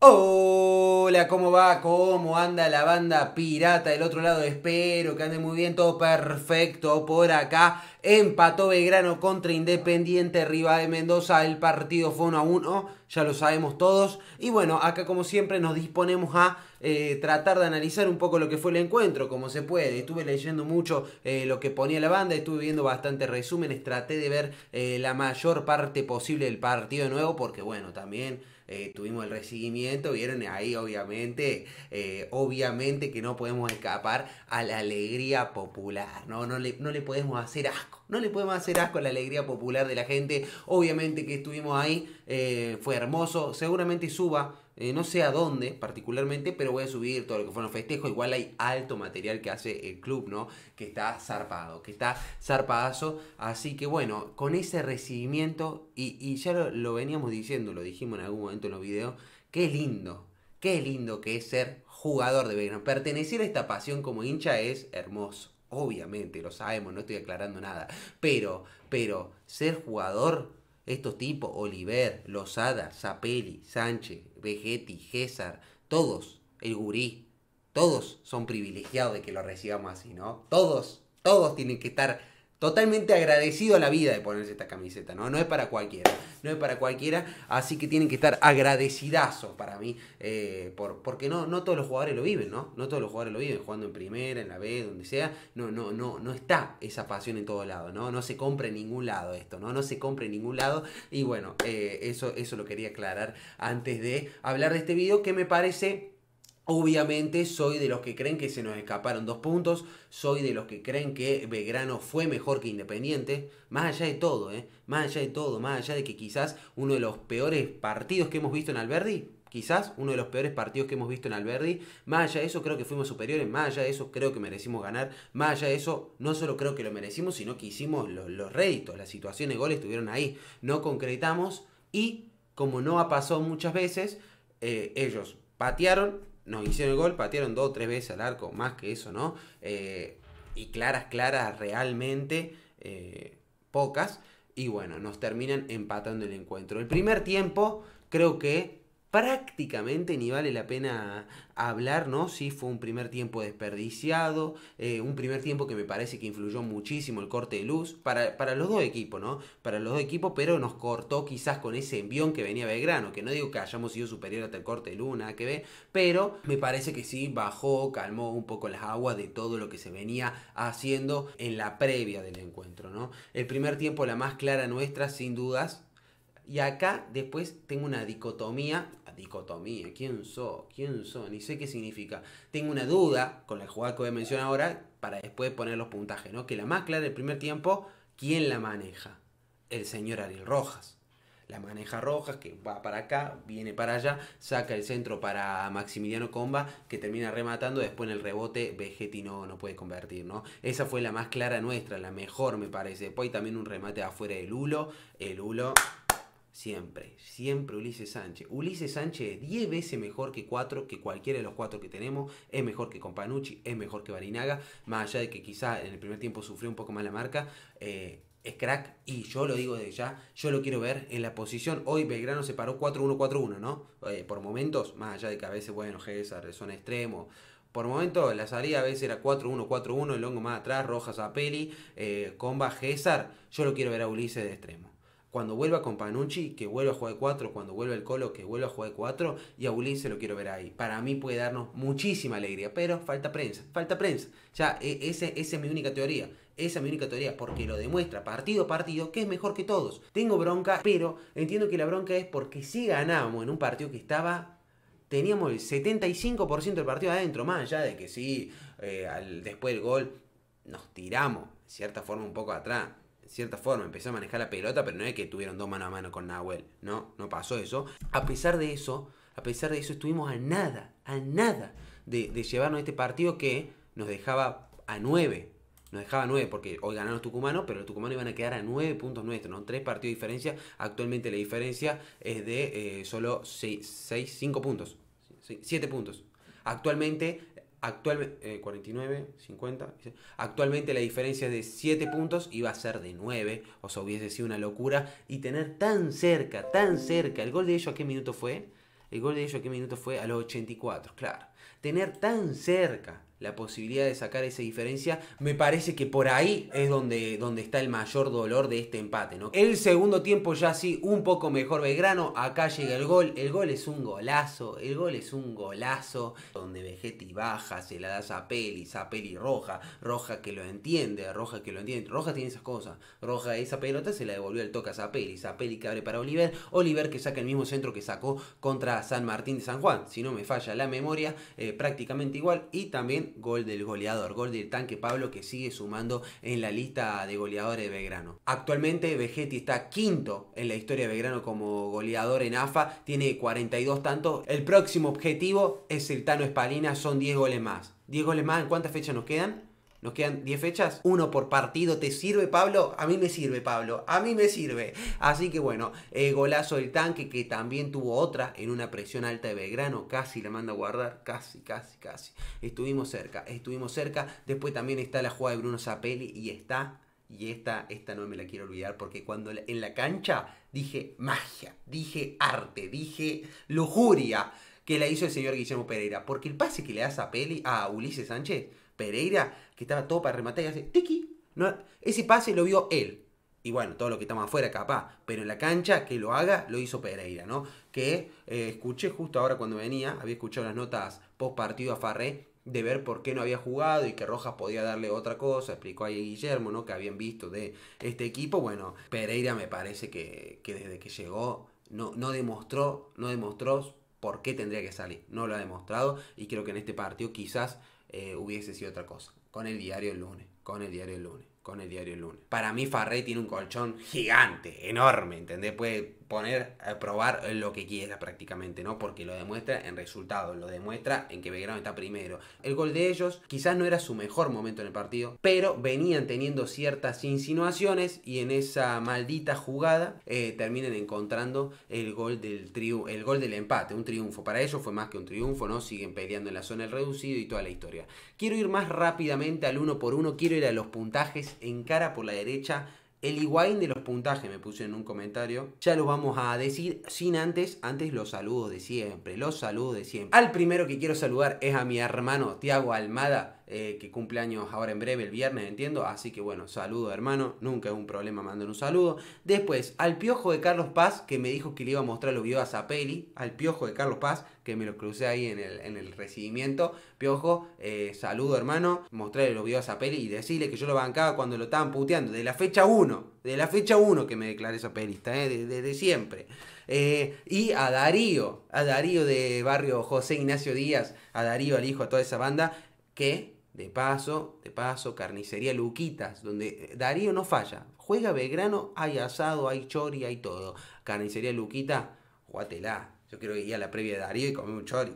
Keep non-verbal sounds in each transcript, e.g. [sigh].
Hola, ¿cómo va? ¿Cómo anda la banda pirata del otro lado? Espero que ande muy bien, todo perfecto por acá. Empató Belgrano contra Independiente Riva de Mendoza. El partido fue 1 a 1, ya lo sabemos todos. Y bueno, acá como siempre nos disponemos a eh, tratar de analizar un poco lo que fue el encuentro, como se puede. Estuve leyendo mucho eh, lo que ponía la banda, estuve viendo bastantes resúmenes, traté de ver eh, la mayor parte posible del partido de nuevo, porque bueno, también eh, tuvimos el recibimiento, vieron ahí obviamente, eh, obviamente que no podemos escapar a la alegría popular, ¿no? No le, no le podemos hacer asco, no le podemos hacer asco a la alegría popular de la gente, obviamente que estuvimos ahí, eh, fue hermoso, seguramente suba eh, no sé a dónde particularmente, pero voy a subir todo lo que fueron festejo Igual hay alto material que hace el club, ¿no? Que está zarpado, que está zarpadazo. Así que bueno, con ese recibimiento, y, ya lo, veníamos diciendo, lo dijimos en algún momento en los videos, qué lindo, qué lindo que es ser jugador de Belgrano. Pertenecer a esta pasión como hincha es hermoso. Obviamente, lo sabemos, no estoy aclarando nada. Pero, pero, ser jugador estos tipos, Oliver, Lozada, Zapelli, Sánchez, Vegetti, César, todos, el gurí, todos son privilegiados de que lo recibamos así, ¿no? Todos, todos tienen que estar Totalmente agradecido a la vida de ponerse esta camiseta, ¿no? No es para cualquiera, no es para cualquiera, así que tienen que estar agradecidazos para mí, eh, por, porque no, no todos los jugadores lo viven, ¿no? No todos los jugadores lo viven, jugando en primera, en la B, donde sea, no, no, no, no está esa pasión en todo lado, ¿no? No se compra en ningún lado esto, ¿no? No se compra en ningún lado y bueno, eh, eso, eso lo quería aclarar antes de hablar de este video que me parece Obviamente soy de los que creen que se nos escaparon dos puntos, soy de los que creen que Belgrano fue mejor que Independiente, más allá de todo, ¿eh? más allá de todo, más allá de que quizás uno de los peores partidos que hemos visto en Alberdi, quizás uno de los peores partidos que hemos visto en Alberdi, más allá de eso creo que fuimos superiores, más allá de eso creo que merecimos ganar, más allá de eso no solo creo que lo merecimos, sino que hicimos los, réditos, las situaciones de goles estuvieron ahí, no concretamos y como no ha pasado muchas veces, eh, ellos patearon, nos hicieron el gol, patearon dos o tres veces al arco, más que eso, ¿no? Eh, y claras, claras, realmente eh, pocas. Y bueno, nos terminan empatando el encuentro. El primer tiempo creo que prácticamente ni vale la pena hablar, ¿no? Sí, fue un primer tiempo desperdiciado, eh, un primer tiempo que me parece que influyó muchísimo el corte de luz para, los dos equipos, ¿no? Para los dos equipos, pero nos cortó quizás con ese envión que venía Belgrano, que no digo que hayamos sido superior hasta el corte de luz, nada que ver, pero me parece que sí bajó, calmó un poco las aguas de todo lo que se venía haciendo en la previa del encuentro, ¿no? El primer tiempo, la más clara nuestra, sin dudas, y acá después tengo una dicotomía. Dicotomía, ¿quién soy? ¿Quién soy? Ni sé qué significa. Tengo una duda con la jugada que voy a mencionar ahora para después poner los puntajes, ¿no? Que la más clara del primer tiempo, ¿quién la maneja? El señor Ariel Rojas. La maneja Rojas, que va para acá, viene para allá, saca el centro para Maximiliano Comba, que termina rematando. Después en el rebote, Vegetti no, puede convertir, ¿no? Esa fue la más clara nuestra, la mejor, me parece. Después hay también un remate afuera del hulo, El hulo Siempre, siempre Ulises Sánchez. Ulises Sánchez es 10 veces mejor que 4, que cualquiera de los 4 que tenemos. Es mejor que Companucci, es mejor que Barinaga. Más allá de que quizás en el primer tiempo sufrió un poco más la marca. Eh, es crack y yo lo digo de ya, yo lo quiero ver en la posición. Hoy Belgrano se paró 4-1-4-1, ¿no? Eh, por momentos, más allá de que a veces, bueno, es un extremo. Por momentos, la salida a veces era 4-1-4-1, el hongo más atrás, Rojas a Peli, eh, Comba, César. Yo lo quiero ver a Ulises de extremo. Cuando vuelva con Panucci, que vuelva a jugar de 4, cuando vuelva el Colo, que vuelva a jugar de 4, y a se lo quiero ver ahí. Para mí puede darnos muchísima alegría, pero falta prensa, falta prensa. Ya, e, ese, esa es mi única teoría. Esa es mi única teoría, porque lo demuestra partido a partido que es mejor que todos. Tengo bronca, pero entiendo que la bronca es porque si ganamos en un partido que estaba teníamos el 75% del partido adentro, más allá de que sí, eh, después del gol nos tiramos, de cierta forma, un poco atrás cierta forma, empezó a manejar la pelota, pero no es que tuvieron dos mano a mano con Nahuel, no, no pasó eso. A pesar de eso, a pesar de eso estuvimos a nada, a nada de, llevarnos este partido que nos dejaba a nueve, nos dejaba nueve porque hoy ganaron los tucumanos, pero los tucumanos iban a quedar a nueve puntos nuestros, ¿no? tres partidos de diferencia. Actualmente la diferencia es de eh, solo seis cinco puntos, siete puntos. Actualmente Actualmente, eh, 49, Actualmente la diferencia es de 7 puntos iba a ser de 9. O sea, hubiese sido una locura. Y tener tan cerca, tan cerca. ¿El gol de ellos a qué minuto fue? El gol de ellos a qué minuto fue? A los 84, claro. Tener tan cerca, la posibilidad de sacar esa diferencia, me parece que por ahí es donde, donde está el mayor dolor de este empate. El segundo tiempo ya sí, un poco mejor Belgrano, acá llega el gol, el gol es un golazo, el gol es un golazo, donde Vegetti baja, se la da a Peli roja, roja que lo entiende, roja que lo entiende, roja tiene esas cosas, roja esa pelota se la devolvió el toque a Zapelli, Zapelli que abre para Oliver, Oliver que saca el mismo centro que sacó contra San Martín de San Juan, si no me falla la memoria, eh, prácticamente igual, y también Gol, del goleador, gol del tanque Pablo que sigue sumando en la lista de goleadores de Belgrano. Actualmente Vegetti está quinto en la historia de Belgrano como goleador en AFA, tiene 42 tantos. El próximo objetivo es el Tano Espalina, son 10 goles más. 10 goles más, ¿en cuántas fechas nos quedan? Nos quedan 10 fechas, uno por partido. ¿Te sirve, Pablo? A mí me sirve, Pablo. A mí me sirve. Así que bueno, eh, golazo del tanque que también tuvo otra en una presión alta de Belgrano. Casi la manda a guardar. Casi, casi, casi. Estuvimos cerca, estuvimos cerca. Después también está la jugada de Bruno Zapelli y está. Y esta, esta no me la quiero olvidar porque cuando en la cancha dije magia, dije arte, dije lujuria que la hizo el señor Guillermo Pereira. Porque el pase que le da Zapelli a Ulises Sánchez Pereira que estaba todo para rematar y hace tiki. ese pase lo vio él. Y bueno, todo lo que estamos afuera, capaz. Pero en la cancha, que lo haga, lo hizo Pereira, ¿no? Que eh, escuché justo ahora cuando venía, había escuchado las notas post partido a Farré de ver por qué no había jugado y que Rojas podía darle otra cosa, explicó ahí Guillermo, ¿no? Que habían visto de este equipo. Bueno, Pereira me parece que, desde que llegó no, no demostró, no demostró por qué tendría que salir. No lo ha demostrado y creo que en este partido quizás eh, hubiese sido otra cosa con el diario el lunes, con el diario el lunes, con el diario el lunes. Para mí Farré tiene un colchón gigante, enorme, ¿entendés? Pues poner a probar lo que quiera prácticamente, ¿no? Porque lo demuestra en resultados, lo demuestra en que Belgrano está primero. El gol de ellos quizás no era su mejor momento en el partido, pero venían teniendo ciertas insinuaciones y en esa maldita jugada eh, terminan encontrando el gol del triunfo, el gol del empate, un triunfo. Para ellos fue más que un triunfo, ¿no? Siguen peleando en la zona el reducido y toda la historia. Quiero ir más rápidamente al uno por uno, quiero ir a los puntajes en cara por la derecha. El Iguain de los puntaje, me puse en un comentario. Ya lo vamos a decir sin antes, antes los saludos de siempre, los saludos de siempre. Al primero que quiero saludar es a mi hermano Tiago Almada, eh, que cumple años ahora en breve, el viernes, entiendo. Así que bueno, saludo hermano, nunca es un problema, mandar un saludo. Después, al piojo de Carlos Paz, que me dijo que le iba a mostrar los videos a Zapelli. Al piojo de Carlos Paz, que me lo crucé ahí en el, en el recibimiento. Piojo, eh, saludo hermano, mostrarle los videos a peli y decirle que yo lo bancaba cuando lo estaban puteando. De la fecha 1, de la fecha uno que me declare pelista desde eh, siempre. Eh, y a Darío, a Darío de barrio José Ignacio Díaz, a Darío, al hijo, a toda esa banda, que de paso, de paso, carnicería Luquitas, donde eh, Darío no falla. Juega Belgrano, hay asado, hay chori, hay todo. Carnicería Luquita, jugatela. Yo quiero ir a la previa de Darío y comer un chori,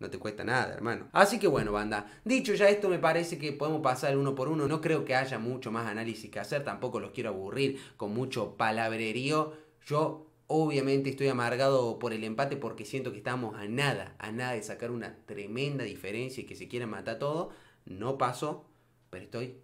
no te cuesta nada, hermano. Así que bueno, banda. Dicho ya esto, me parece que podemos pasar uno por uno. No creo que haya mucho más análisis que hacer. Tampoco los quiero aburrir con mucho palabrerío. Yo Obviamente estoy amargado por el empate porque siento que estamos a nada, a nada de sacar una tremenda diferencia y que se quiera matar todo. No pasó, pero estoy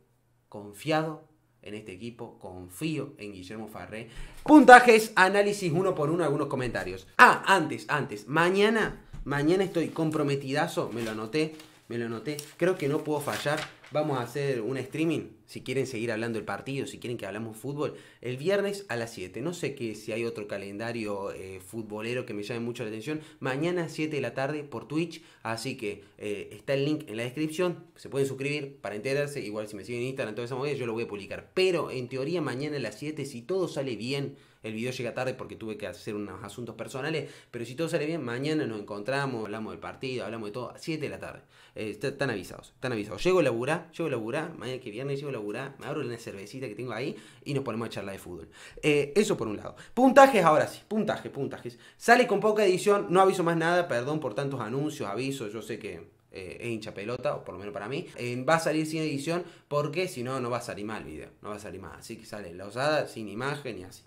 confiado en este equipo, confío en Guillermo Farré. Puntajes, análisis uno por uno, algunos comentarios. Ah, antes, antes, mañana Mañana estoy comprometidazo, me lo anoté, me lo anoté. Creo que no puedo fallar. Vamos a hacer un streaming, si quieren seguir hablando del partido, si quieren que hablamos fútbol, el viernes a las 7. No sé que si hay otro calendario eh, futbolero que me llame mucho la atención. Mañana a 7 de la tarde por Twitch, así que eh, está el link en la descripción, se pueden suscribir para enterarse, igual si me siguen en Instagram, todas esas movida, yo lo voy a publicar. Pero en teoría mañana a las 7, si todo sale bien, el video llega tarde porque tuve que hacer unos asuntos personales, pero si todo sale bien, mañana nos encontramos, hablamos del partido, hablamos de todo, 7 de la tarde. Eh, están avisados, están avisados. Llego a laburar yo voy a mañana que viernes yo voy a laburar, me abro una cervecita que tengo ahí y nos ponemos a echarla de fútbol. Eh, eso por un lado. Puntajes, ahora sí, puntaje puntajes. Sale con poca edición, no aviso más nada, perdón por tantos anuncios, avisos, yo sé que eh, es hincha pelota, o por lo menos para mí, eh, va a salir sin edición porque si no, no va a salir mal el video, no va a salir mal. Así que sale la osada sin imagen y así.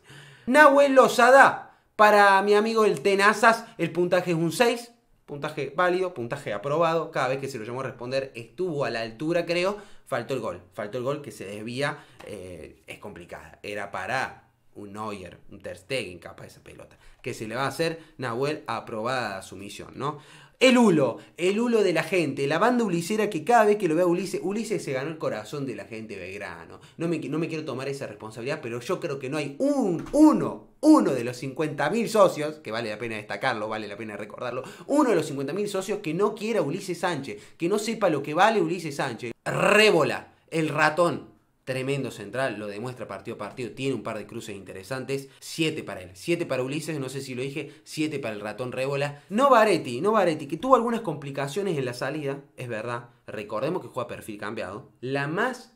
Nahuel osada para mi amigo el Tenazas, el puntaje es un 6 puntaje válido, puntaje aprobado, cada vez que se lo llamó a responder estuvo a la altura creo, faltó el gol, faltó el gol que se desvía, eh, es complicada, era para un Neuer, un Ter Stegen de esa pelota, que se le va a hacer Nahuel aprobada su misión, ¿no? El hulo, el hulo de la gente, la banda ulisera que cada vez que lo vea Ulises, Ulises se ganó el corazón de la gente de Belgrano. No me, no me quiero tomar esa responsabilidad, pero yo creo que no hay un, uno, uno de los 50.000 socios, que vale la pena destacarlo, vale la pena recordarlo, uno de los 50.000 socios que no quiera Ulises Sánchez, que no sepa lo que vale Ulises Sánchez. Rébola, el ratón, tremendo central, lo demuestra partido a partido, tiene un par de cruces interesantes, 7 para él, 7 para Ulises, no sé si lo dije, 7 para el ratón Rebola. no Baretti, no Baretti, que tuvo algunas complicaciones en la salida, es verdad, recordemos que juega perfil cambiado, la más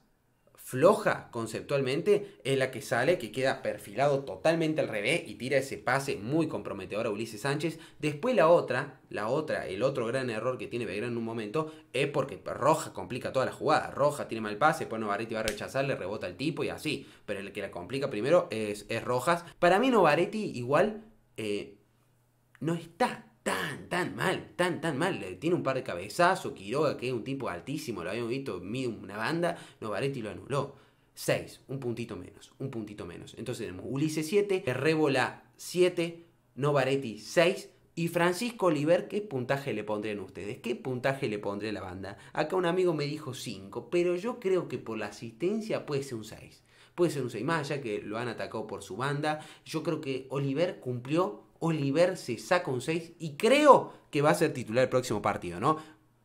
floja conceptualmente es la que sale, que queda perfilado totalmente al revés y tira ese pase muy comprometedor a Ulises Sánchez. Después la otra, la otra, el otro gran error que tiene Belgrano en un momento es porque Roja complica toda la jugada. Roja tiene mal pase, pues Novaretti va a rechazar, le rebota el tipo y así. Pero el que la complica primero es, Rojas. Para mí Novaretti igual eh, no está tan, tan mal, tan, tan mal. Tiene un par de cabezazos, Quiroga, que es un tipo altísimo, lo habíamos visto, en una banda, Novaretti lo anuló. 6, un puntito menos, un puntito menos. Entonces tenemos Ulises 7, Rébola 7, Novaretti 6, y Francisco Oliver, ¿qué puntaje le pondrían ustedes? ¿Qué puntaje le pondré la banda? Acá un amigo me dijo 5, pero yo creo que por la asistencia puede ser un 6. Puede ser un 6 más, ya que lo han atacado por su banda. Yo creo que Oliver cumplió Oliver se saca un 6 y creo que va a ser titular el próximo partido, ¿no?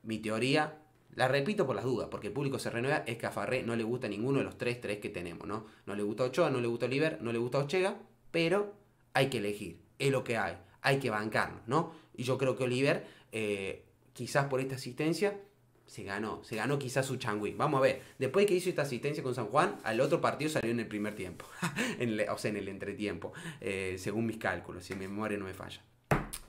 Mi teoría, la repito por las dudas, porque el público se renueva, es que a Farré no le gusta ninguno de los 3-3 que tenemos, ¿no? No le gusta Ochoa, no le gusta Oliver, no le gusta Ochega, pero hay que elegir, es lo que hay, hay que bancarnos, ¿no? Y yo creo que Oliver, eh, quizás por esta asistencia, se ganó, se ganó quizás su changüí. Vamos a ver, después que hizo esta asistencia con San Juan, al otro partido salió en el primer tiempo, [laughs] en o sea, en el entretiempo, eh, según mis cálculos, si mi memoria no me falla.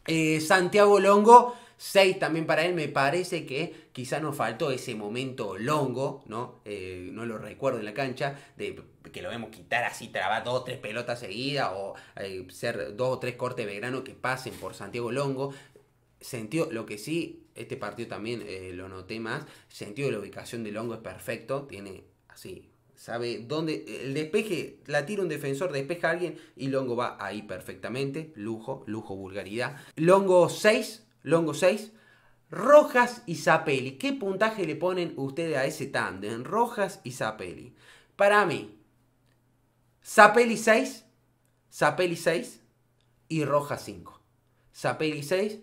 Eh, Santiago Longo, 6 también para él, me parece que quizá nos faltó ese momento longo, ¿no? Eh, no lo recuerdo en la cancha, de que lo vemos quitar así, trabar dos o tres pelotas seguidas, o ser dos o tres cortes de que pasen por Santiago Longo. Sentió lo que sí, este partido también eh, lo noté más, sentido la ubicación del hongo es perfecto, tiene así, sabe dónde, el despeje, la tira un defensor, despeja a alguien y Longo va ahí perfectamente, lujo, lujo, vulgaridad. Longo 6, Longo 6, Rojas y zapeli. ¿qué puntaje le ponen ustedes a ese tándem? Rojas y Zapelli. Para mí, Zapelli 6, Zapelli 6 y Rojas 5. Zapeli 6,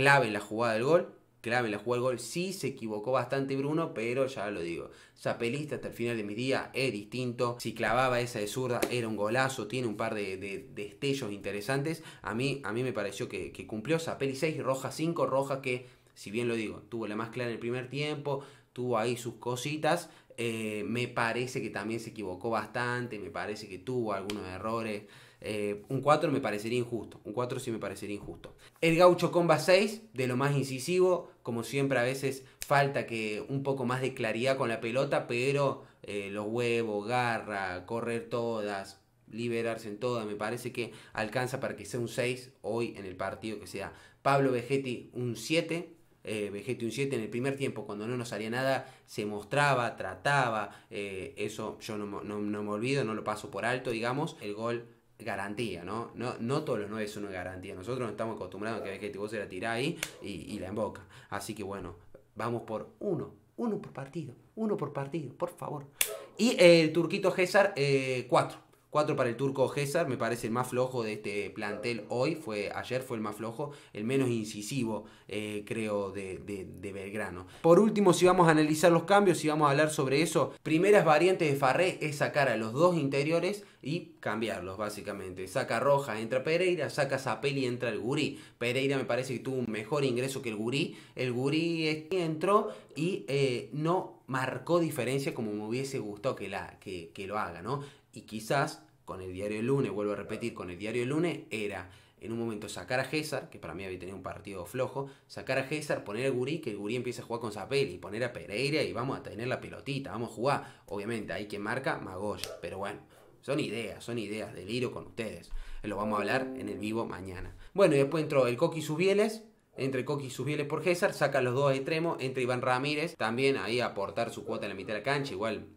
clave en la jugada del gol, clave en la jugada del gol, sí se equivocó bastante Bruno, pero ya lo digo, Zapelista hasta el final de mi día es distinto, si clavaba esa de zurda era un golazo, tiene un par de, destellos interesantes, a mí, a mí me pareció que, cumplió cumplió Zapeli 6, Roja 5, Roja que, si bien lo digo, tuvo la más clara en el primer tiempo, tuvo ahí sus cositas, eh, me parece que también se equivocó bastante, me parece que tuvo algunos errores. Eh, un 4 me parecería injusto, un 4 sí me parecería injusto. El gaucho comba 6, de lo más incisivo, como siempre a veces falta que un poco más de claridad con la pelota, pero eh, los huevos, garra, correr todas, liberarse en todas, me parece que alcanza para que sea un 6 hoy en el partido, que sea Pablo Vegetti un 7, eh, Vegetti un 7 en el primer tiempo, cuando no nos salía nada, se mostraba, trataba, eso yo no, me olvido, no lo paso por alto, digamos, el gol garantía, ¿no? No, no todos los nueve son una garantía. Nosotros no estamos acostumbrados a que, el este vos se la tirás ahí y, la emboca. Así que bueno, vamos por uno, uno por partido, uno por partido, por favor. Y eh, el turquito César, 4. Eh, 4 para el turco César, me parece el más flojo de este plantel hoy, fue ayer fue el más flojo, el menos incisivo eh, creo de, Belgrano. Por último, si vamos a analizar los cambios, si vamos a hablar sobre eso, primeras variantes de Farré es sacar a los dos interiores y cambiarlos básicamente. Saca Roja, entra Pereira, saca a Zapelli, entra el Gurí. Pereira me parece que tuvo un mejor ingreso que el Gurí. El Gurí entró y eh, no marcó diferencia como me hubiese gustado que, la, que, que lo haga, ¿no? y quizás con el diario el lunes, vuelvo a repetir, con el diario el lunes era en un momento sacar a César, que para mí había tenido un partido flojo, sacar a César, poner a Gurí, que el Gurí empieza a jugar con y poner a Pereira y vamos a tener la pelotita, vamos a jugar. Obviamente, ahí quien marca Magoya, pero bueno, son ideas, son ideas, delirio con ustedes. Lo vamos a hablar en el vivo mañana. Bueno, y después entró el Coqui Subieles, entre Coqui y Subieles por César, saca los dos extremo, entre Iván Ramírez, también ahí a aportar su cuota en la mitad de la cancha, igual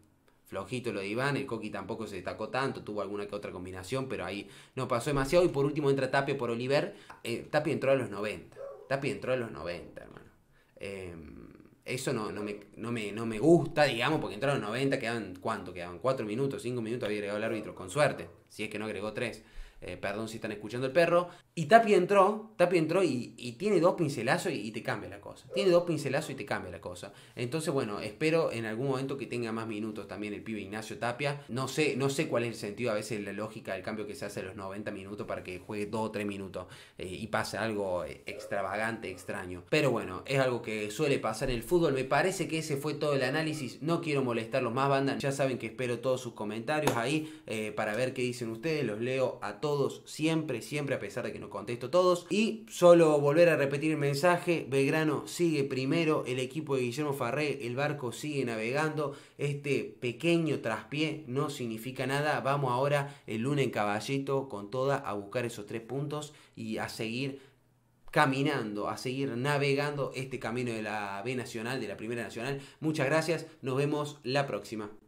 ojito lo de Iván, el Coqui tampoco se destacó tanto, tuvo alguna que otra combinación, pero ahí no pasó demasiado. Y por último entra Tapio por Oliver. Eh, Tapia entró a los 90. Tapio entró a los 90, hermano. Em, eso no, no, me, no, me, gusta, digamos, porque entró a los 90, quedaban, ¿cuánto? Quedaban 4 minutos, 5 minutos, había agregado el árbitro, con suerte, si es que no agregó 3. Eh, perdón si están escuchando el perro. Y Tapia entró, Tapia entró y, tiene dos pincelazos y, te cambia la cosa. Tiene dos pincelazos y te cambia la cosa. Entonces, bueno, espero en algún momento que tenga más minutos también el pibe Ignacio Tapia. No sé, no sé cuál es el sentido, a veces la lógica del cambio que se hace a los 90 minutos para que juegue 2 o 3 minutos eh, y pase algo eh, extravagante, extraño. Pero bueno, es algo que suele pasar en el fútbol. Me parece que ese fue todo el análisis. No quiero molestarlos más, bandas Ya saben que espero todos sus comentarios ahí para ver qué dicen ustedes. Los leo a todos siempre, siempre, a pesar de que no contesto todos. Y solo volver a repetir el mensaje, Belgrano sigue primero, el equipo de Guillermo Farré, el barco sigue navegando, este pequeño traspié no significa nada, vamos ahora el lunes en caballito con toda a buscar esos tres puntos y a seguir caminando, a seguir navegando este camino de la B Nacional, de la Primera Nacional. Muchas gracias, nos vemos la próxima.